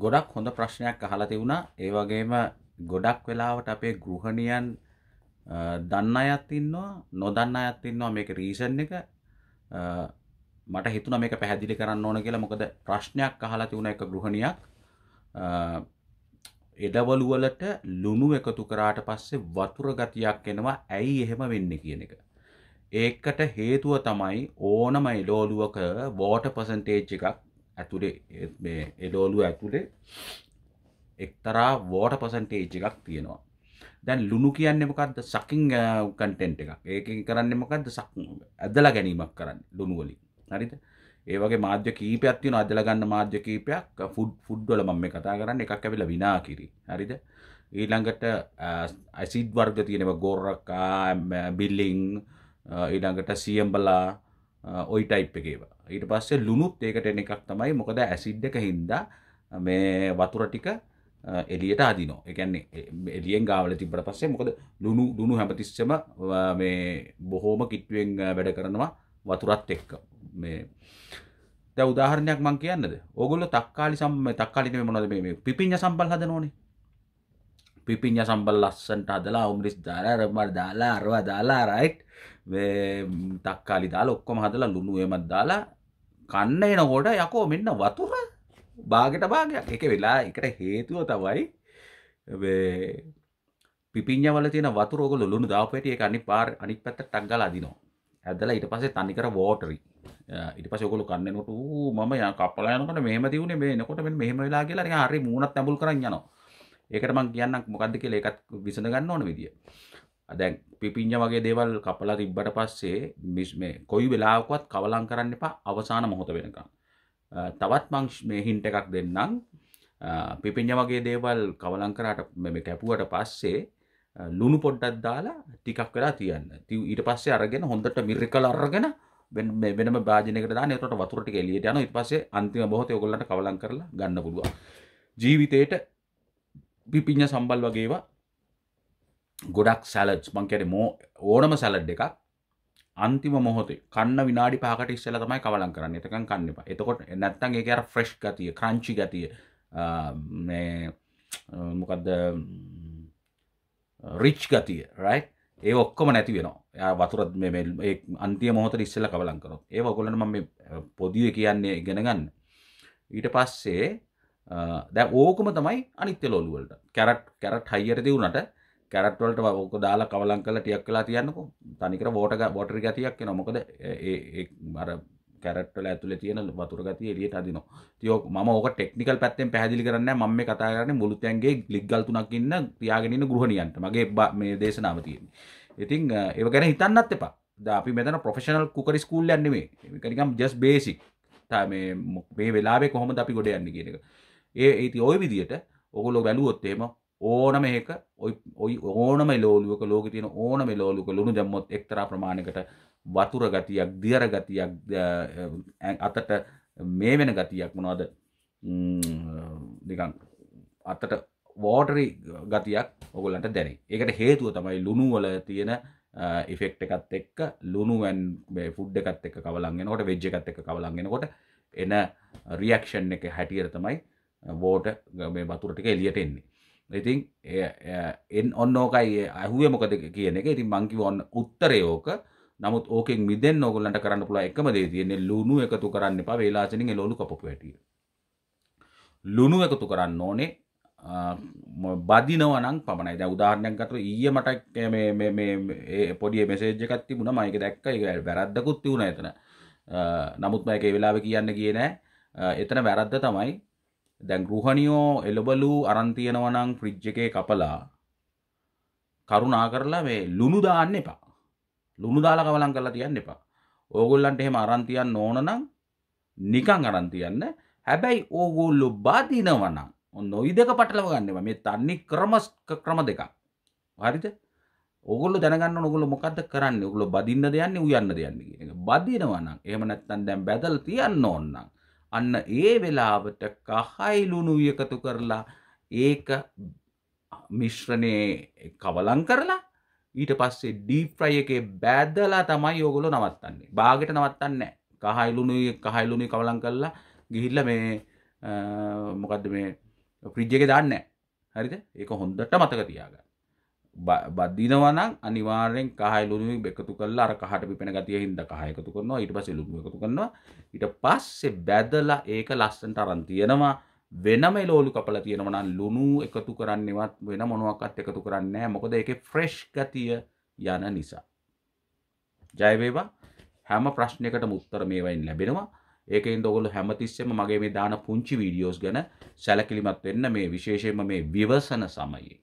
ගොඩක් හොඳ ප්‍රශ්නයක් අහලා තිවුණා ඒ වගේම ගොඩක් වෙලාවට අපේ ගෘහණියන් දන්න අයත් ඉන්නවා නොදන්න අයත් ඉන්නවා මේක රීසන් එක මට හිතුන මේක පැහැදිලි කරන්න ඕන කියලා මොකද ප්‍රශ්නයක් අහලා තිබුණ එක ගෘහණියක් එඩවලු වලට ලුණු එකතු කරාට පස්සේ වතුර ගතියක් එනවා ඇයි එහෙම වෙන්නේ කියන එක. ඒකට හේතුව තමයි ඕනම එළවලුවක වෝටර් පර්සන්ටේජ් එකක් ඇතුරේ මේ එඩෝලු ඇතුරේ එක්තරා වෝට පසන්ටේජ් එකක් තියෙනවා දැන් ලුණු කියන්නේ මොකක්ද සකින් කන්ටෙන්ට් එකක් ඒකෙන් කරන්නේ මොකක්ද සක් ඇදලා ගැනීමක් කරන්නේ ලුණු වලින් හරිද ඒ වගේ මාධ්‍ය කීපයක් තියෙනවා ඇදලා ගන්න මාධ්‍ය කීපයක් ෆුඩ් uh, ෆුඩ් වල මම මේ කතා කරන්නේ එකක් ඇවිල්ලා විනාකිරි හරිද ඊළඟට ඇසිඩ් uh, වර්ග තියෙනවා ගෝරකා බිල්ලින් uh, ඊළඟට සියම්බලා ඔයි ටයිප් එකේවා ඊට පස්සේ ලුණුත් ඒකට එන එකක් තමයි මොකද ඇසිඩ් එක හින්දා මේ වතුර ටික එලියට අදිනෝ එකන්නේ එලියෙන් ගාවල තිබට පස්සේ මොකද ලුණු ලුණු හැමතිස්සම මේ බොහෝම කිට්ටුවෙන් වැඩ කරනවා වතුරත් එක්ක මේ දැ උදාහරණයක් මං කියන්නද ඔගොල තක්කාලි සම්ම තක්කාලිම මොනද මේ පිපිඤ්ඥ සම්බල් හද නොනේ පිපිඤ්ඥ සම්බල් ලස්සන්ට අදලා උම්රිස් දාලා රමර් දාලා අරවා දාලා රයිට් තක්කාලි දාලා ඔක්කොම හදලා ලුණු එමත් දාලා කන්න එනකොට යකෝ මෙන්න වතුර බාගෙට භාගයක් එක වෙලා එකට හේතුව තමයි පිපිංජවල තියෙන වතුර ඔගොල්ලෝ ලුණු දාපු හැටි ඒක අනිත් පාර අනිත් පැත්තට ටක් ගාලා අදිනවා. ඇදලා ඊට පස්සේ තනිකර වෝටරි. ඊට පස්සේ ඔගොල්ලෝ කන්නේනකොට ඌ මම යා කපලා යනකොට මෙහෙම දිනුනේ මේ එනකොට මෙන්න මෙහෙම වෙලා කියලා නිකන් හරි මූණත් ඇඹුල් කරන් යනවා. ඒකට මම කියන්නම් මොකද්ද කියලා ඒකත් විසඳ ගන්න ඕන විදිය. දැන් පිපිංජ වගේ දේවල් කපලා තිබ්බට පස්සේ මිස් මේ කොයි වෙලාවකවත් කවලම් කරන්න එපා අවසාන මොහොත වෙනකම්. තවත් මං මේ හින්ට් එකක් දෙන්නම්. පිපිංජ වගේ දේවල් කවලම් කරාට මේ කැපුවට පස්සේ ලුණු පොඩ්ඩක් දාලා ටිකක් වෙලා තියන්න. ඊට පස්සේ අරගෙන හොඳට මිරිකල් අරගෙන වෙනම භාජනකට දාන එතකොට වතුර ටික එළියට යනවා ඊට පස්සේ අන්තිම මොහොතේ ඔයගොල්ලන්ට කවලම් කරලා ගන්න පුළුවන්. ජීවිතේට පිපිඤ්ඤ සම්බල් වගේවා ගොඩක් සැලඩ්ස් මංකැට මෝ ඕනම සැලඩ් එකක් අන්තිම මොහොතේ කන්න විනාඩි පහකට ඉස්සල තමයි කවලන් කරන්න එතකන් කන්න එපා එතකොට නැත්තන් ඒ අර ෆ්‍රෙෂ් ගතිය ක්‍රංචි ගතිය මොකක්ද රිච් ගතිය රයි් ඒ ඔක්කොම නැති වෙනවා වතුරත් මේ අන්තිය මොහොත ඉස්සල කවලන් කරොත් ඒ ඔගොලන ම පොදිය කියන්නේ ගෙනගන්න ඊට පස්සේ දැ ඕකම තමයි අනිත්‍යලෝලුවලට කැරට් කැරට් හයියට දියුණට කැරට් වලට ඕක දාලා කවලම් කරලා ටිකක් වෙලා තියන්නකෝ. තනිකර වෝටර් වෝටර් ගතියක් එනවා. මොකද ඒ අර කැරට් වල ඇතුලේ තියෙන වතුර ගතිය එළියට අදිනවා. ඉතින් ඔක මම ඕක ටෙක්නිකල් පැත්තෙන් පැහැදිලි කරන්නේ නැහැ. මම මේ කතා කරන්නේ මුළුතැන්ගේ ලිග්ගල් තුනක් ඉන්න පියාගෙන ඉන්න ගෘහණියන්ට. මගේ මේ දේශනාව තියෙන්නේ. ඉතින් ඒව ගැන හිතන්නත් එපා. අපි මෙතන ප්‍රොෆෙෂනල් කුකරි ස්කූල් යන්නේ මේ. මේක නිකම් just basic. මේ මේ වෙලාවේ කොහොමද අපි ගොඩ යන්නේ කියන එක. ඒ ඉතින් ওই විදියට ඔයගොල්ලෝ වැළුවොත් එහෙම ඕනම ඒක ඔයි ඕනම ලෝලුවක ලෝක තියෙන ඕනම ලෝලුක ලුණු දැම්මොත් එක්තරා ප්‍රමාණයකට වතුර ගතියක් දියර ගතියක් අතට මේ වෙන ගතියක් මොනවද නිකන් අතට වෝටරි ගතියක් ඔගොලන්ට දැනේ. ඒකට හේතුව තමයි ලුණු වල තියෙන ඉෆෙක්ට් එකත් එක්ක ලුණුවන් ෆුඩ් එකත් එක්ක කවලන් වෙනකොට වෙජ් එකත් එක්ක කවලන් වෙනකොට එන රියැක්ෂන් එක හැටියට තමයි වෝට මේ වතුර ටික එළියට එන්නේ. ඉතින් එන් ඔන්න ඕකයි අහුවේ මොකද කියන එක ඉතින් මං කිව්ව උත්තරේ ඕක නමුත් ඕකෙන් මිදෙන්න ඕගොල්ලන්ට කරන්න පුළුවන් එකම දේ තියෙන්නේ ලුණු එකතු කරන්න එපා වේලාසනින් ඒ ලොණු කපපු හැටි ලුණු එකතු කරන්න ඕනේ බදිනවා නම් පමණයි දැන් උදාහරණයක් ගත්තොත් ඊයේ මට මේ මේ මේ පොඩි මෙසේජ් එකක් තිබුණා මම ඒක දැක්කා ඒක වැරද්දකුත් තිබුණා එතන නමුත් මම ඒක ඒ වෙලාවේ කියන්න ගියේ නෑ එතන වැරද්ද තමයි දැන් ගෘහණියෝ එළබලූ අරන්තියනවනං ෆ්‍රිජ් එකේ කපලා කරුණා කරලා මේ ලුණු දාන්න එපා ලුණු දාලා කවලම් කරලා තියන්න එපා ඕගොල්ලන්ට එහෙම අරන්තියන්න ඕන නම් නිකං අරන්තියන්න හැබැයි ඕගොල්ලු බාදිනවනම් නොයි දෙක පටලව ගන්නවා මේ තන්නේ ක්‍රමස් ක්‍රම දෙකක් හරිද ඔගොල්ලු දැනගන්න ඔගොල්ලෝ මොකද්ද කරන්නේ ඔගොල්ලෝ බදින්න දෙන්නේ උයන්න දෙන්නේ කියන එක බදිනවනම් එහෙම නැත්නම් දැන් බැදලා තියන්න ඕන නම් අන්න ඒ වෙලාවට කහයිලුණු එකතු කරලා ඒක මිශ්‍රණය කවලං කරලා ඊට පස්සේ ඩීප්‍රයි එකේ බැදලා තමයි ඕගොල්ලෝ නවත්තන්නේ. බාගෙට නවත්තන්නේ නැහැ. කහයිලුණුයි කහයිලුණුයි කවලම් කරලා ගිහිල්ලා මේ මොකද්ද මේ ෆ්‍රිජ් එකේ දාන්නේ නැහැ. හරිද? ඒක හොඳට මතක තියාගන්න. බදිනවනම් අනිවාර්යෙන් කහයි ලුණුයි එකතු කරලා අර කහට පිපෙන ගතිය හින්දා කහ එකතු කරනවා ඊට පස්සේ ලුණු එකතු කරනවා ඊට පස්සේ බැදලා ඒක ලස්සනට අරන් තියනවා වෙනම එලෝලු කපලා තියෙනවා නම් ලුණු එකතු කරන්නේවත් වෙන මොනවාක්වත් එකතු කරන්නේ නැහැ මොකද ඒකේ ෆ්‍රෙෂ් ගතිය යන නිසා ජය වේවා හැම ප්‍රශ්නයකටම උත්තර මේවයින් ලැබෙනවා ඒකෙන් ඔගොල්ලෝ හැමතිස්සෙම මගේ මේ දාන පුංචි වීඩියෝස් ගැන සැලකිලිමත් වෙන්න මේ විශේෂයෙන්ම මේ විවසන සමයේ